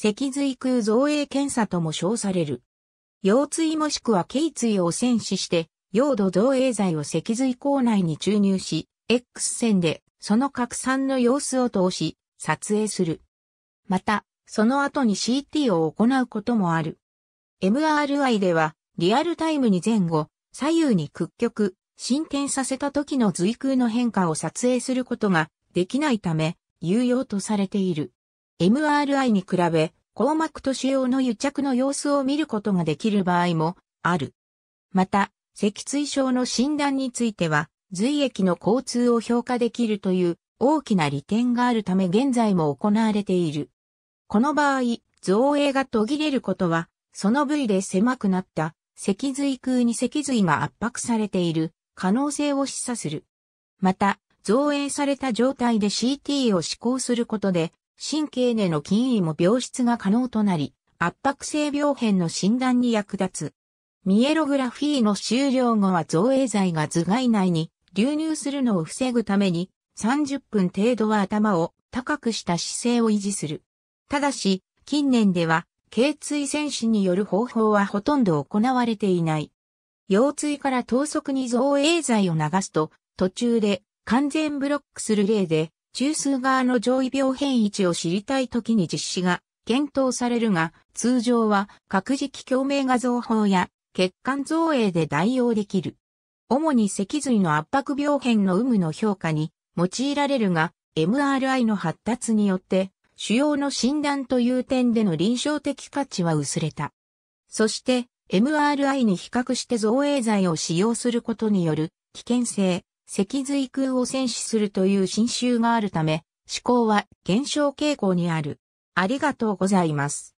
脊髄空造影検査とも称される。腰椎もしくは頸椎を戦死して、用土造影剤を脊髄口内に注入し、X 線でその拡散の様子を通し、撮影する。また、その後に CT を行うこともある。MRI では、リアルタイムに前後、左右に屈曲、進展させた時の髄空の変化を撮影することができないため、有用とされている。MRI に比べ、硬膜と腫瘍の癒着の様子を見ることができる場合もある。また、脊椎症の診断については、髄液の交通を評価できるという大きな利点があるため現在も行われている。この場合、造影が途切れることは、その部位で狭くなった脊髄空に脊髄が圧迫されている可能性を示唆する。また、造影された状態で CT を施行することで、神経根の筋位も病出が可能となり、圧迫性病変の診断に役立つ。ミエログラフィーの終了後は造影剤が頭蓋内に流入するのを防ぐために30分程度は頭を高くした姿勢を維持する。ただし、近年では、頸椎戦士による方法はほとんど行われていない。腰椎から等速に造影剤を流すと、途中で完全ブロックする例で、中枢側の上位病変位置を知りたいときに実施が検討されるが、通常は各磁共鳴画像法や血管造影で代用できる。主に脊髄の圧迫病変の有無の評価に用いられるが、MRI の発達によって、主要の診断という点での臨床的価値は薄れた。そして、MRI に比較して造影剤を使用することによる危険性、脊髄空を戦死するという侵襲があるため、思考は減少傾向にある。ありがとうございます。